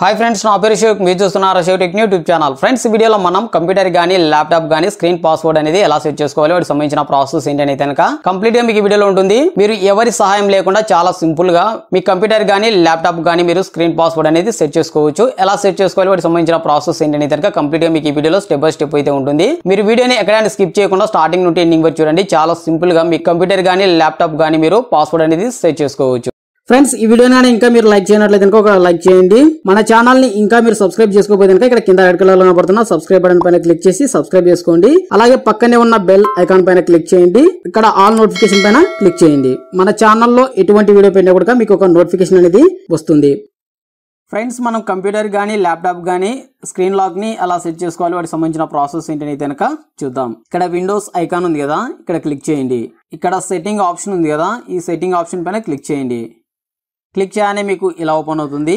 hi friends నా పేరు షేక్ మీరు చూస్తున్నారు Shaik tech YouTube channel friends వీడియోలో మనం కంప్యూటర్ కానీ ల్యాప్టాప్ కానీ స్క్రీన్ పాస్వర్డ్ అనేది ఎలా సెట్ చేసుకోవాలి వాటికి సంబంధించిన ప్రాసెస్ ఏంటని కనుక కంప్లీట్ గా మీకు వీడియోలో ఉంటుంది మీరు ఎవరి సహాయం లేకుండా చాలా సింపుల్ గా మీ కంప్యూటర్ కానీ ల్యాప్టాప్ కానీ మీరు స్క్రీన్ పాస్వర్డ్ అనేది సెట్ చేసుకోవచ్చు ఎలా సెట్ చేసుకోవాలి వాటికి సంబంధించిన ప్రాసెస్ ఏంటని కనుక కంప్లీట్ గా మీకు ఈ వీడియోలో స్టెప్ బై స్టెప్ అయితే ఉంటుంది మీరు వీడియోని ఎక్కడైనా స్కిప్ చేయకుండా స్టార్టింగ్ నుండి ఎండింగ్ వరకు చూడండి చాలా సింపుల్ గా మీ కంప్యూటర్ కానీ ల్యాప్టాప్ కానీ మీరు పాస్వర్డ్ అనేది సెట్ చేసుకోవచ్చు ఫ్రెండ్స్ ఈ వీడియో నాడే ఇంకా మీరు లైక్ చేయనట్లయితే కనుక ఒక లైక్ చేయండి మన ఛానల్ ని ఇంకా మీరు సబ్స్క్రైబ్ చేసుకోకపోతే కనుక ఇక్కడ కింద రెడ్ కలర్ లో కనబడుతున్న సబ్స్క్రైబ్ బటన్ పైన క్లిక్ చేసి సబ్స్క్రైబ్ చేసుకోండి అలాగే పక్కనే ఉన్న బెల్ ఐకాన్ పైన క్లిక్ చేయండి ఇక్కడ ఆల్ నోటిఫికేషన్ పైన క్లిక్ చేయండి మన ఛానల్లో ఎటువంటి వీడియో పైన కూడా మీకు ఒక నోటిఫికేషన్ అనేది వస్తుంది ఫ్రెండ్స్ మనం కంప్యూటర్ కానీ ల్యాప్టాప్ కానీ స్క్రీన్ లాక్ని అలా సెట్ చేసుకోవాలి వాటికి సంబంధించిన ప్రాసెస్ ఏంటని కనుక చూద్దాం ఇక్కడ విండోస్ ఐకాన్ ఉంది కదా ఇక్కడ క్లిక్ చేయండి ఇక్కడ సెట్టింగ్ ఆప్షన్ ఉంది కదా ఈ సెట్టింగ్ ఆప్షన్ పైన క్లిక్ చేయండి క్లిక్ చేయగానే మీకు ఇలా ఓపెన్ అవుతుంది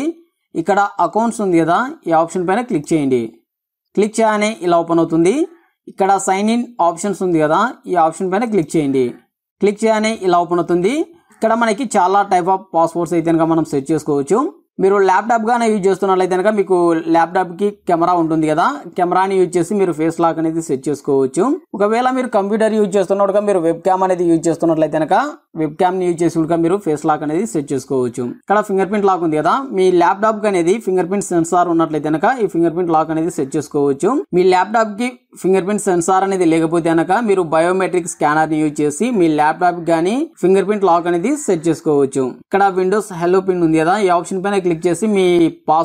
ఇక్కడ అకౌంట్స్ ఉంది కదా ఈ ఆప్షన్ పైన క్లిక్ చేయండి క్లిక్ చేయగానే ఇలా ఓపెన్ అవుతుంది ఇక్కడ సైన్ ఇన్ ఆప్షన్స్ ఉంది కదా ఈ ఆప్షన్ పైన క్లిక్ చేయండి క్లిక్ చేయగానే ఇలా ఓపెన్ అవుతుంది ఇక్కడ మనకి చాలా టైప్ ఆఫ్ పాస్పోర్ట్స్ అయితే కనుక మనం సెట్ చేసుకోవచ్చు మీరు ల్యాప్టాప్గానే యూజ్ చేస్తున్నట్లయితే కనుక మీకు ల్యాప్టాప్కి కెమెరా ఉంటుంది కదా కెమెరాని యూజ్ చేసి మీరు ఫేస్ లాక్ అనేది సెట్ చేసుకోవచ్చు ఒకవేళ మీరు కంప్యూటర్ యూజ్ చేస్తున్నట్టుగా మీరు వెబ్ క్యామ్ అనేది యూజ్ చేస్తున్నట్లయితే కనుక వెబ్ క్యామ్ని యూజ్ చేసి కూడా మీరు ఫేస్ లాక్ అనేది సెట్ చేసుకోవచ్చు ఇక్కడ ఫింగర్ ప్రింట్ లాక్ ఉంది కదా మీ ల్యాప్టాప్ అనేది ఫింగర్ ప్రింట్ సెన్సార్ ఉన్నట్లయితే కనుక ఈ ఫింగర్ ప్రింట్ లాక్ అనేది సెట్ చేసుకోవచ్చు మీ ల్యాప్టాప్ కి ఫింగర్ ప్రింట్ సెన్సార్ అనేది లేకపోతే కనుక మీరు బయోమెట్రిక్ స్కానర్ని యూజ్ చేసి మీ ల్యాప్టాప్ కానీ ఫింగర్ ప్రింట్ లాక్ అనేది సెట్ చేసుకోవచ్చు ఇక్కడ విండోస్ హెల్లో పిన్ ఉంది కదా ఈ ఆప్షన్ పైన క్లిక్ చేసి మీ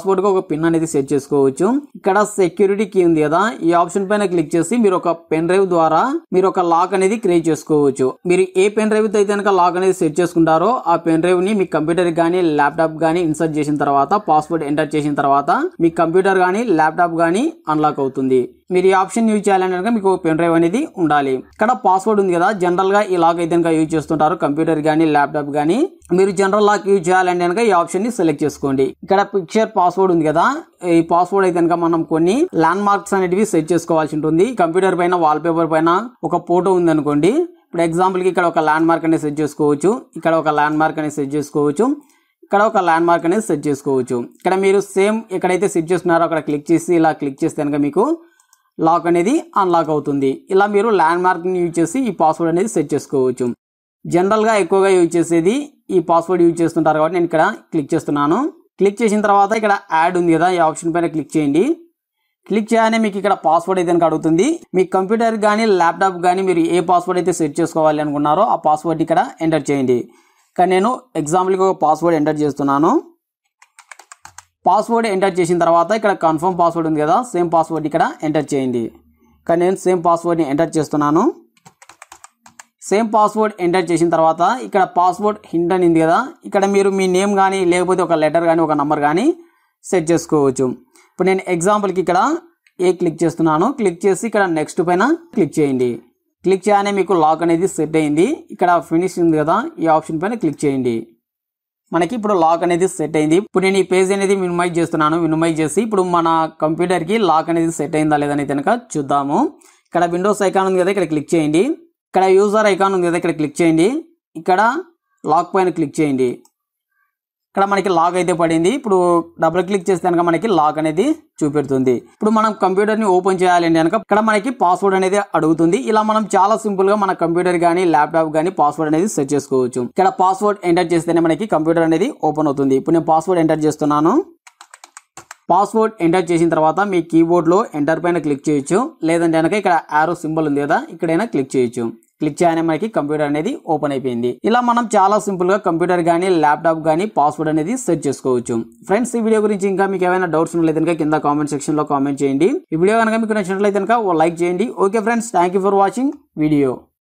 కు ఒక పిన్ అనేది సెట్ చేసుకోవచ్చు ఇక్కడ సెక్యూరిటీ కీ ఉంది కదా ఈ ఆప్షన్ పైన క్లిక్ చేసి మీరు ఒక పెన్ డ్రైవ్ ద్వారా మీరు ఒక లాక్ అనేది క్రియేట్ చేసుకోవచ్చు మీరు ఏ పెన్ డ్రైవ్ అయితే లాక్ అనేది సెట్ చేసుకుంటారో ఆ పెన్ డ్రైవ్ని మీ కంప్యూటర్ కానీ ల్యాప్టాప్ కానీ ఇన్సర్ట్ చేసిన తర్వాత పాస్వర్డ్ ఎంటర్ చేసిన తర్వాత మీ కంప్యూటర్ కానీ ల్యాప్టాప్ కానీ అన్లాక్ అవుతుంది మీరు ఈ ఆప్షన్ యూజ్ చేయాలంటే కనుక మీకు పెన్ డ్రైవ్ అనేది ఉండాలి ఇక్కడ పాస్వర్డ్ ఉంది కదా జనరల్గా ఈ లాక్ అయితే యూజ్ చేస్తుంటారు కంప్యూటర్ కానీ ల్యాప్టాప్ కానీ మీరు జనరల్ లాక్ యూజ్ చేయాలంటే కనుక ఈ ని సెలెక్ట్ చేసుకోండి ఇక్కడ పిక్చర్ పాస్వర్డ్ ఉంది కదా ఈ పాస్వర్డ్ అయితే మనం కొన్ని ల్యాండ్ మార్క్స్ అనేటివి సెట్ చేసుకోవాల్సి ఉంటుంది కంప్యూటర్ పైన వాల్పేపర్ పైన ఒక ఫోటో ఉంది అనుకోండి ఇప్పుడు ఎగ్జాంపుల్కి ఇక్కడ ఒక ల్యాండ్ మార్క్ అనేది సెట్ చేసుకోవచ్చు ఇక్కడ ఒక ల్యాండ్ మార్క్ అనేది సెట్ చేసుకోవచ్చు ఇక్కడ ఒక ల్యాండ్ మార్క్ అనేది సెట్ చేసుకోవచ్చు ఇక్కడ మీరు సేమ్ ఎక్కడైతే సెట్ చేస్తున్నారో అక్కడ క్లిక్ చేసి ఇలా క్లిక్ చేస్తే కనుక మీకు లాక్ అనేది అన్లాక్ అవుతుంది ఇలా మీరు ల్యాండ్ మార్క్ని యూజ్ చేసి ఈ పాస్వర్డ్ అనేది సెట్ చేసుకోవచ్చు జనరల్గా ఎక్కువగా యూజ్ చేసేది ఈ పాస్వర్డ్ యూజ్ చేస్తుంటారు కాబట్టి నేను ఇక్కడ క్లిక్ చేస్తున్నాను క్లిక్ చేసిన తర్వాత ఇక్కడ యాడ్ ఉంది కదా ఈ ఆప్షన్ పైన క్లిక్ చేయండి క్లిక్ చేయగానే మీకు ఇక్కడ పాస్వర్డ్ అయితే అడుగుతుంది మీ కంప్యూటర్ కానీ ల్యాప్టాప్ కానీ మీరు ఏ పాస్వర్డ్ అయితే సెట్ చేసుకోవాలి అనుకున్నారో ఆ పాస్వర్డ్ ఇక్కడ ఎంటర్ చేయండి కానీ నేను ఎగ్జాంపుల్కి ఒక పాస్వర్డ్ ఎంటర్ చేస్తున్నాను పాస్వర్డ్ ఎంటర్ చేసిన తర్వాత ఇక్కడ కన్ఫర్మ్ పాస్వర్డ్ ఉంది కదా సేమ్ పాస్వర్డ్ ఇక్కడ ఎంటర్ చేయండి కానీ నేను సేమ్ పాస్వర్డ్ని ఎంటర్ చేస్తున్నాను సేమ్ పాస్వర్డ్ ఎంటర్ చేసిన తర్వాత ఇక్కడ పాస్వర్డ్ హింట్ అని ఉంది కదా ఇక్కడ మీరు మీ నేమ్ కానీ లేకపోతే ఒక లెటర్ కానీ ఒక నంబర్ కానీ సెట్ చేసుకోవచ్చు ఇప్పుడు నేను ఎగ్జాంపుల్కి ఇక్కడ ఏ క్లిక్ చేస్తున్నాను క్లిక్ చేసి ఇక్కడ నెక్స్ట్ పైన క్లిక్ చేయండి క్లిక్ చేయగానే మీకు లాక్ అనేది సెట్ అయింది ఇక్కడ ఫినిష్ ఉంది కదా ఈ ఆప్షన్ పైన క్లిక్ చేయండి మనకి ఇప్పుడు లాక్ అనేది సెట్ అయింది ఇప్పుడు నేను ఈ పేజ్ అనేది మినిమైజ్ చేస్తున్నాను మినిమైజ్ చేసి ఇప్పుడు మన కంప్యూటర్కి లాక్ అనేది సెట్ అయిందా లేదని కనుక చూద్దాము ఇక్కడ విండోస్ ఐకాన్ ఉంది కదా ఇక్కడ క్లిక్ చేయండి ఇక్కడ యూజర్ ఐకాన్ ఉంది కదా ఇక్కడ క్లిక్ చేయండి ఇక్కడ లాక్ పైన క్లిక్ చేయండి ఇక్కడ మనకి లాగ్ అయితే పడింది ఇప్పుడు డబుల్ క్లిక్ చేస్తే కనుక మనకి లాగ్ అనేది చూపెడుతుంది ఇప్పుడు మనం కంప్యూటర్ని ఓపెన్ చేయాలంటే కనుక ఇక్కడ మనకి పాస్వర్డ్ అనేది అడుగుతుంది ఇలా మనం చాలా సింపుల్ గా మన కంప్యూటర్ కానీ ల్యాప్టాప్ కానీ పాస్వర్డ్ అనేది సెట్ చేసుకోవచ్చు ఇక్కడ పాస్వర్డ్ ఎంటర్ చేస్తేనే మనకి కంప్యూటర్ అనేది ఓపెన్ అవుతుంది ఇప్పుడు నేను పాస్వర్డ్ ఎంటర్ చేస్తున్నాను పాస్వర్డ్ ఎంటర్ చేసిన తర్వాత మీ కీబోర్డ్లో ఎంటర్ పైన క్లిక్ చేయొచ్చు లేదంటే కనుక ఇక్కడ ఆరో సింబల్ ఉంది కదా ఇక్కడైనా క్లిక్ చేయొచ్చు క్లిక్ చేయగానే మనకి కంప్యూటర్ అనేది ఓపెన్ అయిపోయింది ఇలా మనం చాలా సింపుల్ గా కంప్యూటర్ కానీ ల్యాప్టాప్ కానీ పాస్వర్డ్ అనేది సెర్చ్ చేసుకోవచ్చు ఫ్రెండ్స్ ఈ వీడియో గురించి ఇంకా మీకు ఏమైనా డౌట్స్ ఉన్నట్లయితే కనుక కింద కామెంట్ సెక్షన్ లో కామెంట్ చేయండి ఈ వీడియో కనుక మీకు నచ్చినట్లయితే కనుక లైక్ చేయండి okay friends thank for watching video